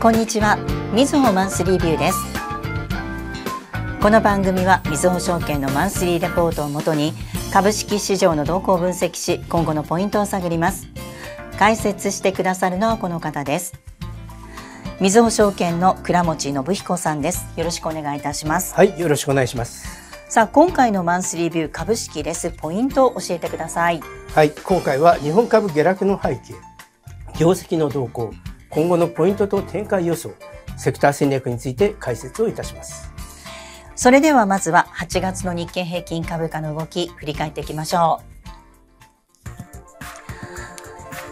こんにちは、みずほマンスリービューですこの番組はみずほ証券のマンスリーレポートをもとに株式市場の動向を分析し今後のポイントを探ります解説してくださるのはこの方ですみずほ証券の倉持信彦さんですよろしくお願いいたしますはいよろしくお願いしますさあ今回のマンスリービュー株式レスポイントを教えてくださいはい今回は日本株下落の背景業績の動向今後のポイントと展開予想、セクター戦略について解説をいたします。それではまずは8月の日経平均株価の動き、振り返っていきましょ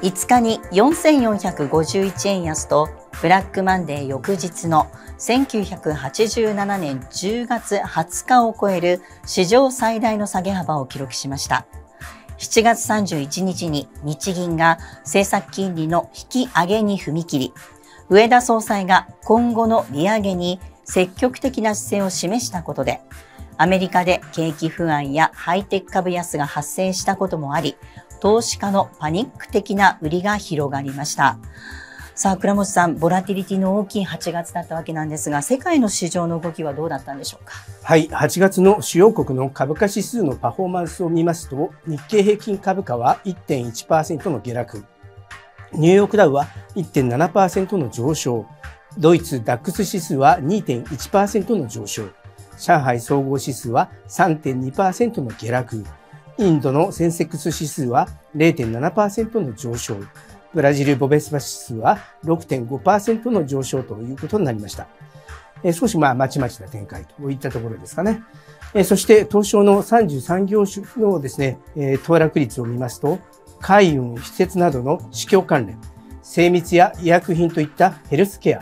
う。5日に4451円安とブラックマンデー翌日の1987年10月20日を超える史上最大の下げ幅を記録しました。7月31日に日銀が政策金利の引き上げに踏み切り、上田総裁が今後の利上げに積極的な姿勢を示したことで、アメリカで景気不安やハイテク株安が発生したこともあり、投資家のパニック的な売りが広がりました。さあ倉持さんボラティリティの大きい8月だったわけなんですが世界の市場の動きはどうだったんでしょうかはい8月の主要国の株価指数のパフォーマンスを見ますと日経平均株価は1.1%の下落ニューヨークダウは1.7%の上昇ドイツダックス指数は2.1%の上昇上海総合指数は3.2%の下落インドのセンセックス指数は0.7%の上昇ブラジルボベスバ指数は6.5%の上昇ということになりました。え少しまあ、まちまちな展開といったところですかね。えそして、東証の33業種のですね、え騰落率を見ますと、海運、施設などの市況関連、精密や医薬品といったヘルスケ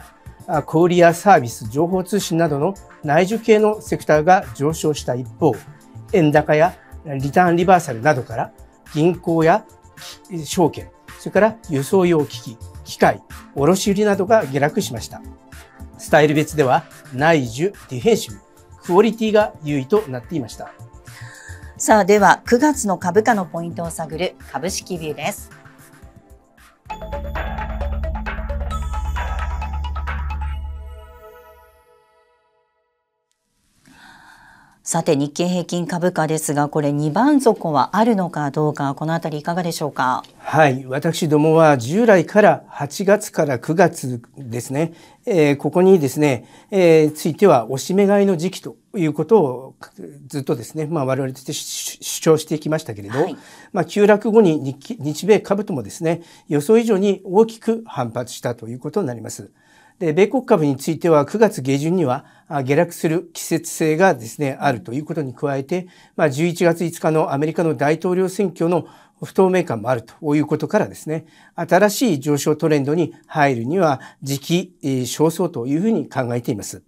ア、小売やサービス、情報通信などの内需系のセクターが上昇した一方、円高やリターンリバーサルなどから銀行や証券、それから輸送用機器、機械、卸売などが下落しました。スタイル別では内需、ディフェンシブ、クオリティが優位となっていました。さあでは9月の株価のポイントを探る株式ビューです。さて日経平均株価ですがこれ2番底はあるのかどうかこのあたりいかがでしょうかはい私どもは従来から8月から9月ですね、えー、ここにですね、えー、ついてはおしめ買いの時期ということをずっとですね、まあ、我々として主張してきましたけれど、はい、まあ、急落後に日米株ともですね予想以上に大きく反発したということになります。で、米国株については9月下旬には下落する季節性がですね、あるということに加えて、まあ、11月5日のアメリカの大統領選挙の不透明感もあるということからですね、新しい上昇トレンドに入るには時期尚早というふうに考えています。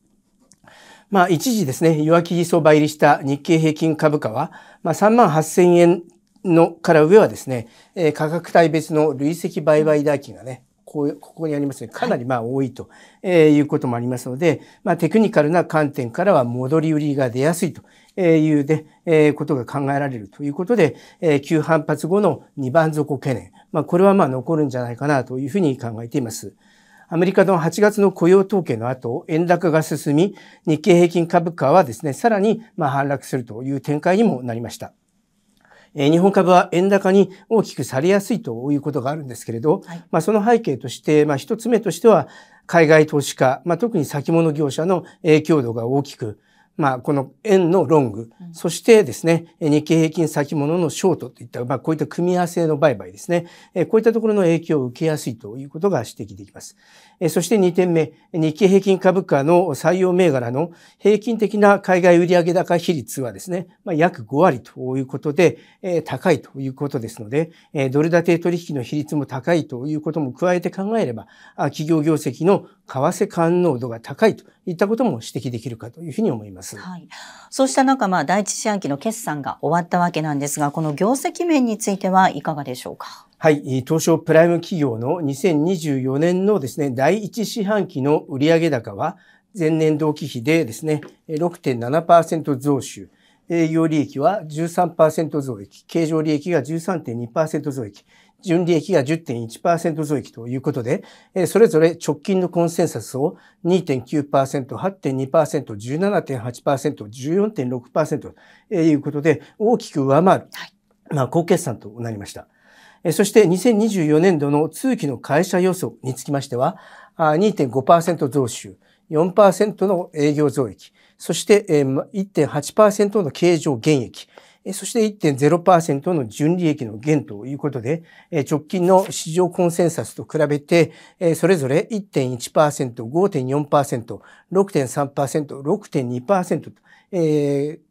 まあ、一時ですね、弱気相場入りした日経平均株価は、まあ、3万8000円のから上はですね、価格帯別の累積売買代金がね、こうここにありますね、かなりまあ多いと、えいうこともありますので、まあ、テクニカルな観点からは戻り売りが出やすいというで、えことが考えられるということで、え急反発後の2番底懸念、まあ、これはまあ残るんじゃないかなというふうに考えています。アメリカの8月の雇用統計の後、円高が進み、日経平均株価はですね、さらにまあ反落するという展開にもなりました。え日本株は円高に大きくされやすいということがあるんですけれど、はい、まあ、その背景として、まあ、一つ目としては、海外投資家、まあ、特に先物業者の影響度が大きく、まあ、この円のロング、そしてですね、日経平均先物のショートといった、まあ、こういった組み合わせの売買ですね、こういったところの影響を受けやすいということが指摘できます。そして2点目、日経平均株価の採用銘柄の平均的な海外売上高比率はですね、まあ、約5割ということで、高いということですので、ドル建て取引の比率も高いということも加えて考えれば、企業業績の為替感濃度が高いといったことも指摘できるかというふうに思います。はい、そうした中、まあ、第一四半期の決算が終わったわけなんですが、この業績面についてはいかがでしょうか。はい、東証プライム企業の2024年のですね、第一四半期の売上高は、前年同期比でですね、6.7%増収、営業利益は13%増益、経常利益が13.2%増益、純利益が10.1%増益ということで、それぞれ直近のコンセンサスを2.9%、8.2%、17.8%、14.6%ということで、大きく上回る、まあ、高決算となりました。そして2024年度の通期の会社予想につきましては、2.5%増収、4%の営業増益、そして1.8%の経常減益、そして1.0%の純利益の減ということで、直近の市場コンセンサスと比べて、それぞれ1.1%、5.4%、6.3%、6.2%と、えー、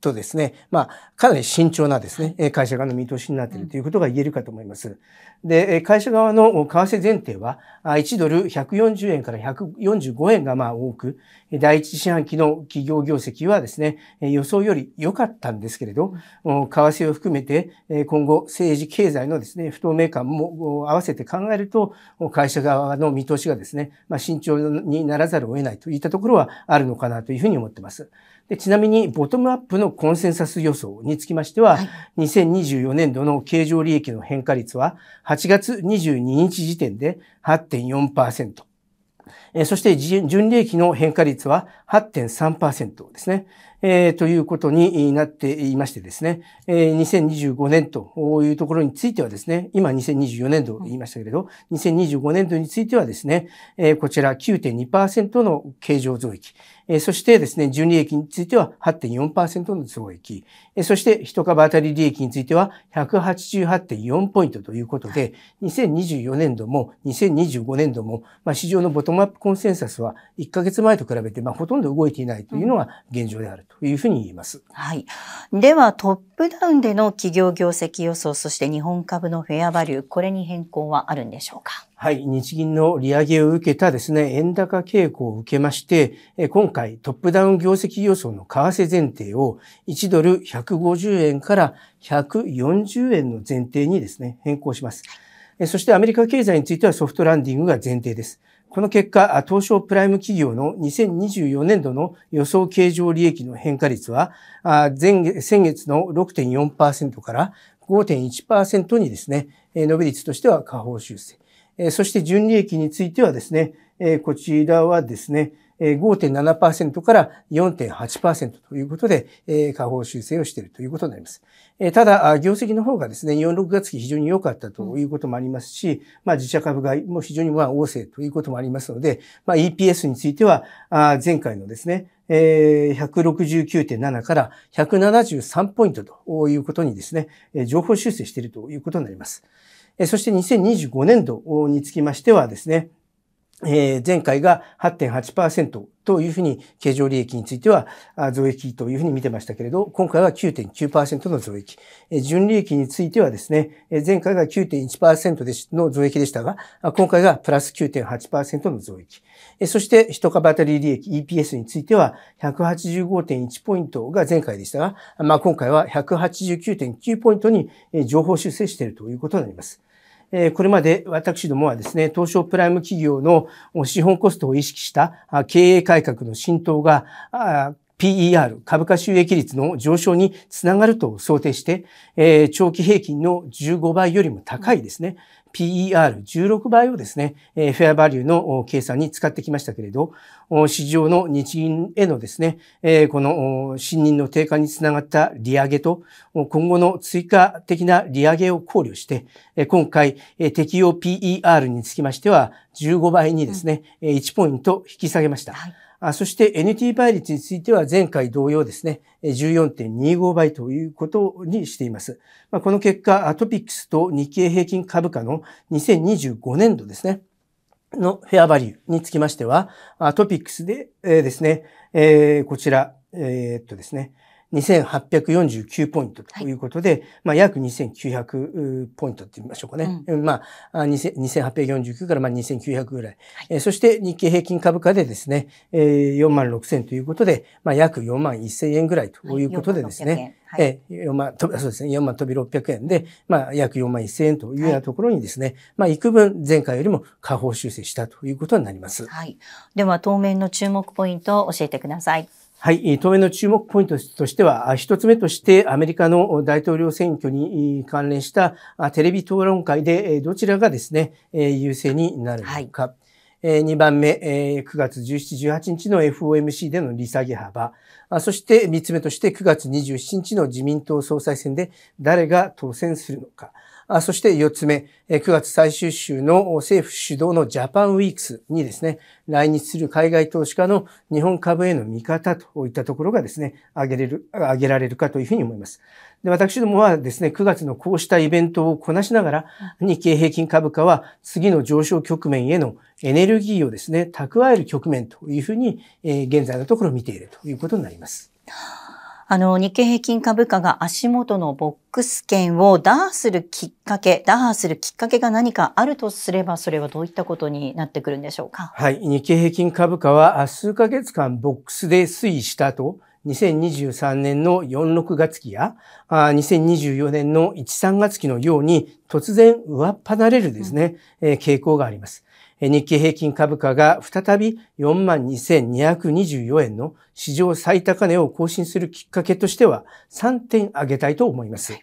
とですね、まあ、かなり慎重なですね、会社側の見通しになっているということが言えるかと思います。で、会社側の為替前提は、1ドル140円から145円がまあ多く、第一四半期の企業業績はですね、予想より良かったんですけれど、為替を含めて、今後政治経済のですね、不透明感も合わせて考えると、会社側の見通しがですね、まあ、慎重にならざるを得ないといったところはあるのかなというふうに思っています。でちなみに、ボトムアップのコンセンサス予想につきましては、はい、2024年度の経常利益の変化率は、8月22日時点で8.4%。そして純利益の変化率は8.3%ですね、えー、ということになっていましてですね、えー、2025年というところについてはですね、今2024年度言いましたけれど、2025年度についてはですね、えー、こちら9.2%の経常増益、えー、そしてですね、純利益については8.4%の増益、えー、そして一株当たり利益については188.4ポイントということで、2024年度も2025年度も、まあ、市場のボトムアップコンセンサスは1ヶ月前と比べて、まあ、ほとんど動いていないというのが現状であるというふうに言います。はい。では、トップダウンでの企業業績予想、そして日本株のフェアバリュー、これに変更はあるんでしょうかはい。日銀の利上げを受けたですね、円高傾向を受けまして、今回トップダウン業績予想の為替前提を1ドル150円から140円の前提にですね、変更します。そしてアメリカ経済についてはソフトランディングが前提です。この結果、東証プライム企業の2024年度の予想経常利益の変化率は、前先月の6.4%から5.1%にですね、伸び率としては下方修正。そして純利益についてはですね、こちらはですね、5.7%から4.8%ということで、下方修正をしているということになります。ただ、業績の方がですね、4、6月期非常に良かったということもありますし、まあ、自社株買いも非常にまあ、旺盛ということもありますので、まあ、EPS については、前回のですね、169.7から173ポイントということにですね、情報修正しているということになります。そして2025年度につきましてはですね、え前回が8.8%というふうに経常利益については増益というふうに見てましたけれど、今回は9.9%の増益。純利益についてはですね、前回が9.1%での増益でしたが、今回がプラス9.8%の増益。そして1株当たり利益 EPS については185.1ポイントが前回でしたが、まあ、今回は189.9ポイントに上方修正しているということになります。えこれまで私どもはですね、東証プライム企業の資本コストを意識した経営改革の浸透が PER、株価収益率の上昇につながると想定して、え長期平均の15倍よりも高いですね、PER16 倍をですね、フェアバリューの計算に使ってきましたけれど、市場の日銀へのですね、この信任の低下につながった利上げと、今後の追加的な利上げを考慮して、今回適用 PER につきましては、15倍にですね、1ポイント引き下げました。はいそして NT 倍率については前回同様ですね、14.25倍ということにしています。この結果、トピックスと日経平均株価の2025年度ですね、のフェアバリューにつきましては、トピックスでですね、こちら、えー、っとですね、2849ポイントということで、はい、まあ約2900ポイントって言いましょうかね。うん、まあ2849からまあ2900ぐらい、はい、えそして日経平均株価でですね、え4万6000ということで、まあ約4万1000円ぐらいということでですね。はい、えー、4万、そうですね、4万飛び600円で、まあ約4万1000円というようなところにですね、はい、まあ幾分前回よりも下方修正したということになります。はい。では当面の注目ポイントを教えてください。はい、当面の注目ポイントとしては、一つ目としてアメリカの大統領選挙に関連したテレビ討論会でどちらがですね、優勢になるのか。はい2番目、9月17、18日の FOMC での利下げ幅。そして3つ目として9月27日の自民党総裁選で誰が当選するのか。そして4つ目、9月最終週の政府主導のジャパンウィークスにですね、来日する海外投資家の日本株への見方といったところがですね、挙げれる、挙げられるかというふうに思います。で、私どもはですね、9月のこうしたイベントをこなしながら、日経平均株価は次の上昇局面へのエネルギーをですね、蓄える局面というふうに、え現在のところ見ているということになります。あの、日経平均株価が足元のボックス圏を打破するきっかけ、打破するきっかけが何かあるとすれば、それはどういったことになってくるんでしょうか。はい。日経平均株価は数ヶ月間ボックスで推移した後、2023年の46月期や、2024年の13月期のように突然上っ離れるですね、うん、傾向があります。日経平均株価が再び42,224円の史上最高値を更新するきっかけとしては3点挙げたいと思います。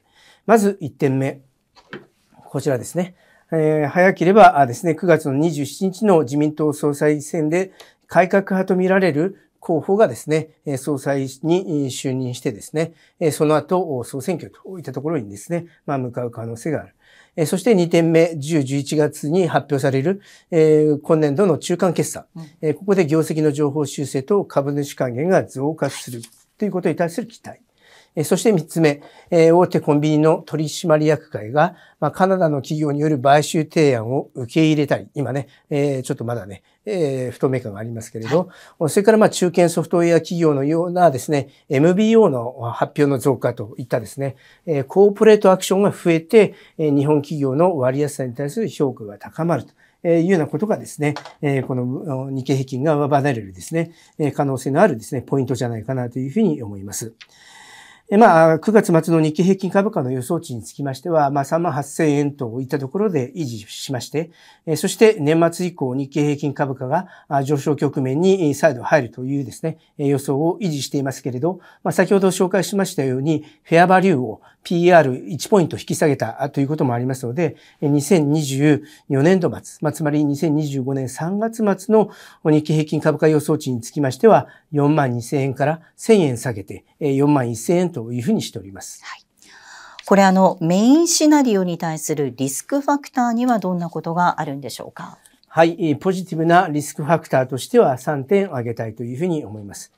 まず1点目。こちらですね。えー、早ければですね、9月の27日の自民党総裁選で改革派とみられる候補がですね、総裁に就任してですね、その後、総選挙といったところにですね、まあ、向かう可能性がある。えそして2点目、10、11月に発表される、え今年度の中間決算、えここで業績の情報修正と株主還元が増加するということに対する期待。そして三つ目、大手コンビニの取締役会が、カナダの企業による買収提案を受け入れたり、今ね、ちょっとまだね、不透明感がありますけれど、それからまあ中堅ソフトウェア企業のようなですね、MBO の発表の増加といったですね、コーポレートアクションが増えて、日本企業の割安さに対する評価が高まると。えいうようなことがですね、えこの日経平均が上離れるですね、可能性のあるですね、ポイントじゃないかなというふうに思います。まあ、9月末の日経平均株価の予想値につきましては、まあ、3万8000円といったところで維持しまして、そして年末以降日経平均株価が上昇局面に再度入るというですね、予想を維持していますけれど、まあ、先ほど紹介しましたように、フェアバリューを PR1 ポイント引き下げたということもありますので、2024年度末、まあ、つまり2025年3月末の日経平均株価予想値につきましては、4万2000円から1000円下げて、4万1000円というふうにしております。はいこれあのメインシナリオに対するリスクファクターにはどんなことがあるんでしょうかはい、ポジティブなリスクファクターとしては3点挙げたいというふうに思います。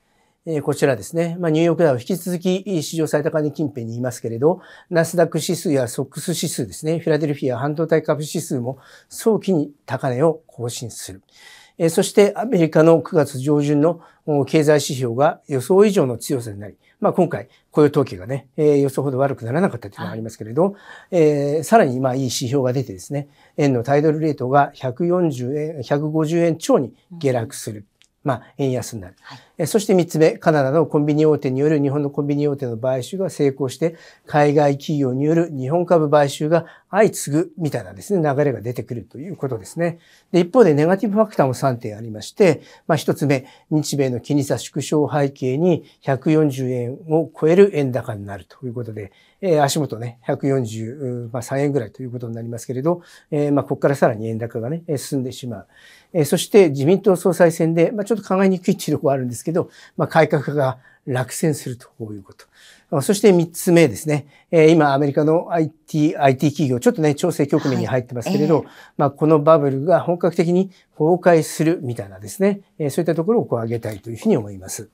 えこちらですね。まあ、ニューヨークダウは引き続き市場最高値近辺にいますけれど、ナスダック指数やソックス指数ですね、フィラデルフィア半導体株指数も早期に高値を更新する。そしてアメリカの9月上旬の経済指標が予想以上の強さになり、まあ、今回雇用統計がね、予想ほど悪くならなかったというのがありますけれど、えー、さらにまあいい指標が出てですね、円のタイドルレートが140円、150円超に下落する。まあ、円安になる、はい、そして3つ目、カナダのコンビニ大手による日本のコンビニ大手の買収が成功して、海外企業による日本株買収が相次ぐみたいなですね、流れが出てくるということですね。で、一方でネガティブファクターも3点ありまして、まあ1つ目、日米の金利差縮小背景に140円を超える円高になるということで、えー、足元ね、143、ま円ぐらいということになりますけれど、えー、まあここからさらに円高がね、進んでしまう。えそして自民党総裁選で、まあ、ちょっと考えにくいっていうところはあるんですけど、まあ、改革が落選するということ。そして3つ目ですね。え今、アメリカの IT、IT 企業、ちょっとね、調整局面に入ってますけれど、はいえー、まあ、このバブルが本格的に崩壊するみたいなですね、えそういったところをこう上げたいというふうに思います。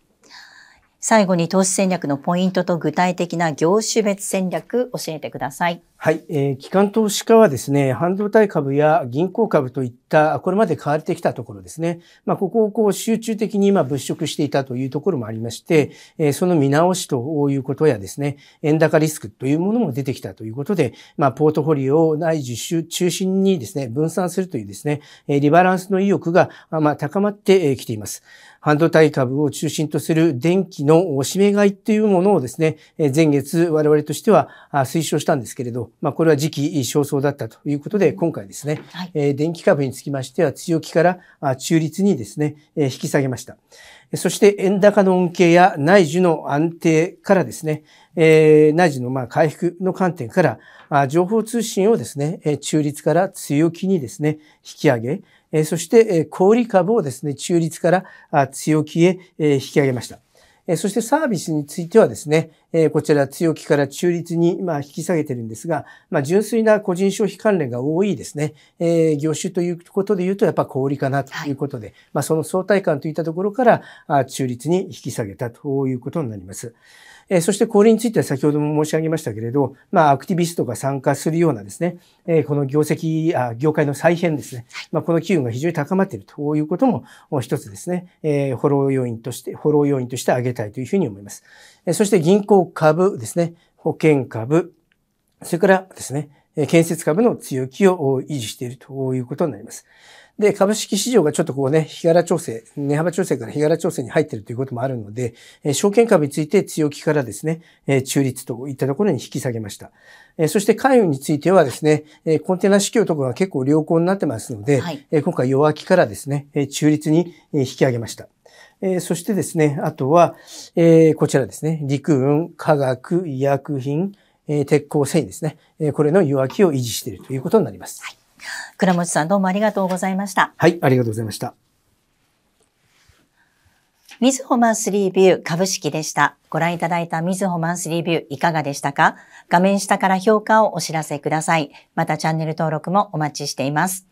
最後に投資戦略のポイントと具体的な業種別戦略教えてください。はい、えー、機関投資家はですね、半導体株や銀行株といった、これまで買われてきたところですね、まあ、ここをこう集中的に今物色していたというところもありまして、えー、その見直しということやですね、円高リスクというものも出てきたということで、まあ、ポートフォリオを内需中心にですね、分散するというですね、リバランスの意欲が、まあ、高まってきています。半導体株を中心とする電気のしめ買いというものをですね、前月我々としては推奨したんですけれど、まあ、これは時期尚早だったということで、今回ですね、はい、え電気株につきましては強気から中立にですね、え引き下げました。そして円高の恩恵や内需の安定からですね、え内需のま回復の観点から、情報通信をですね、中立から強気にですね、引き上げ、そして小売株をですね、中立から強気へ引き上げました。そしてサービスについてはですね、こちら強気から中立に引き下げてるんですが、まあ、純粋な個人消費関連が多いですね、業種ということで言うとやっぱ小売かなということで、はい、まあ、その相対感といったところから中立に引き下げたということになります。えそしてこれについては先ほども申し上げましたけれど、まあ、アクティビストが参加するようなですね、えこの業績あ、業界の再編ですね、まあ、この機運が非常に高まっているということも、一つですね、えフォロー要因として、フォロー要因として挙げたいというふうに思います。えそして銀行株ですね、保険株、それからですね、建設株の強気を維持しているということになります。で、株式市場がちょっとこうね、日柄調整、値幅調整から日柄調整に入ってるということもあるので、え証券株について強気からですね、え中立といったところに引き下げました。えそして海運についてはですね、えコンテナ市況とかが結構良好になってますので、え、はい、今回弱気からですね、え中立に引き上げました。えそしてですね、あとは、えこちらですね、陸運、化学、医薬品、え鉄鋼、繊維ですね、えこれの弱気を維持しているということになります。はい倉持さんどうもありがとうございました。はい、ありがとうございました。みずほマンスリービュー株式でした。ご覧いただいたみずほマンスリービューいかがでしたか画面下から評価をお知らせください。またチャンネル登録もお待ちしています。